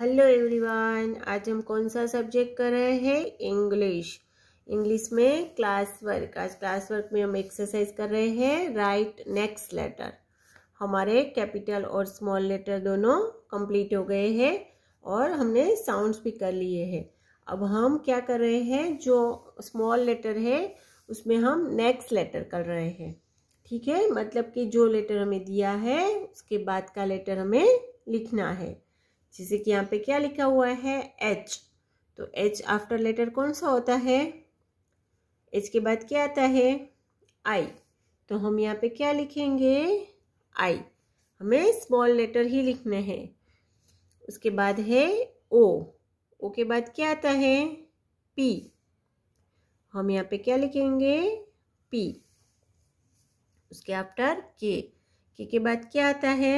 hello everyone आज हम कौन सा सब्जेक्ट कर रहे हैं इंग्लिश इंग्लिश में क्लास वर्क आज क्लास वर्क में हम एक्सरसाइज कर रहे हैं राइट नेक्स्ट लेटर हमारे कैपिटल और स्मॉल लेटर दोनों कंप्लीट हो गए हैं और हमने साउंड्स भी कर लिए हैं अब हम क्या कर रहे हैं जो स्मॉल लेटर है उसमें हम नेक्स्ट लेटर कर रहे हैं ठीक है मतलब कि जो लेटर हमें दिया है उसके बाद का लेटर हमें लिखना है जैसे कि यहाँ पे क्या लिखा हुआ है एच तो एच आफ्टर लेटर कौन सा होता है एच के बाद क्या आता है आई तो हम यहाँ पे क्या लिखेंगे आई हमें स्मॉल लेटर ही लिखना है उसके बाद है ओ ओ के बाद क्या आता है पी हम यहाँ पे क्या लिखेंगे पी उसके आफ्टर के के बाद क्या आता है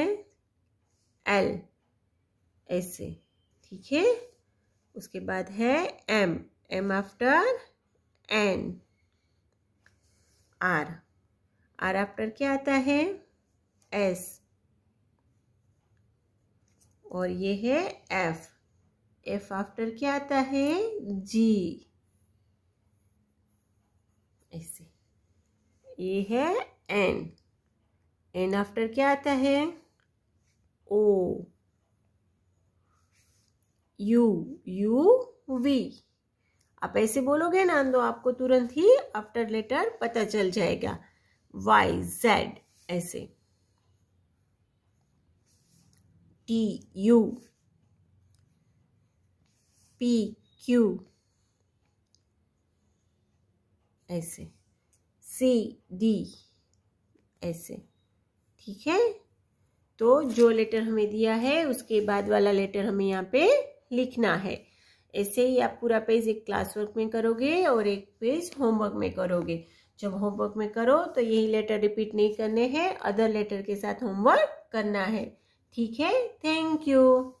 एल ऐसे ठीक है उसके बाद है M M after N R R after क्या आता है एस और ये है एफ एफ आफ्टर क्या आता है जी ऐसे ये है एन एन आफ्टर क्या आता है ओ यू यू वी आप ऐसे बोलोगे ना तो आपको तुरंत ही आफ्टर लेटर पता चल जाएगा वाई जेड ऐसे टी यू पी क्यू ऐसे सी डी ऐसे ठीक है तो जो लेटर हमें दिया है उसके बाद वाला लेटर हमें यहाँ पे लिखना है ऐसे ही आप पूरा पेज एक क्लास वर्क में करोगे और एक पेज होमवर्क में करोगे जब होमवर्क में करो तो यही लेटर रिपीट नहीं करने हैं अदर लेटर के साथ होमवर्क करना है ठीक है थैंक यू